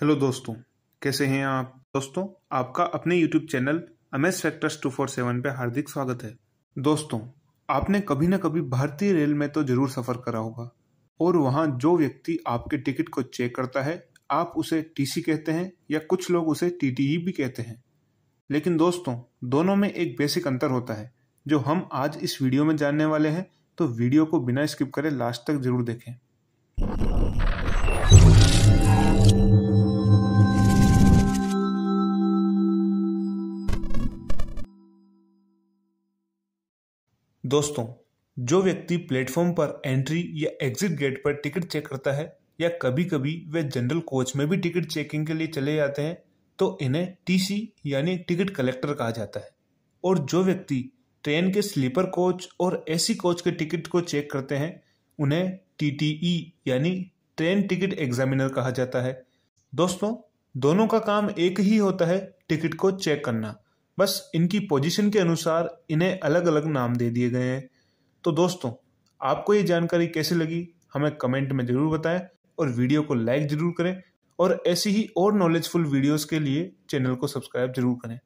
hello दोस्तों कैसे हैं आप दोस्तों आपका अपने YouTube channel M S factors two four seven पर हार्दिक स्वागत है दोस्तों आपने कभी ना कभी भारतीय रेल में तो जरूर सफ़र करा होगा और वहां जो व्यक्ति आपके टिकट को चेक करता है आप उसे टीसी कहते हैं या कुछ लोग उसे टीटीई e भी कहते हैं लेकिन दोस्तों दोनों में एक बेसिक अंतर होता है जो हम आज इस वीडियो में जानने वाले हैं तो वीडियो को बिना स्किप करें लास्ट तक जरूर देखें दोस्तों जो व्यक्ति प्लेटफॉर्म पर एंट्री या एग्जिट गेट पर टिकट चेक करता है या कभी कभी वे जनरल कोच में भी टिकट चेकिंग के लिए चले जाते हैं तो इन्हें टीसी यानी टिकट कलेक्टर कहा जाता है और जो व्यक्ति ट्रेन के स्लीपर कोच और एसी कोच के टिकट को चेक करते हैं उन्हें टीटीई e यानी ट्रेन टिकट एग्जामिनर कहा जाता है दोस्तों दोनों का काम एक ही होता है टिकट को चेक करना बस इनकी पोजीशन के अनुसार इन्हें अलग अलग नाम दे दिए गए हैं तो दोस्तों आपको ये जानकारी कैसे लगी हमें कमेंट में ज़रूर बताएं और वीडियो को लाइक ज़रूर करें और ऐसी ही और नॉलेजफुल वीडियोस के लिए चैनल को सब्सक्राइब जरूर करें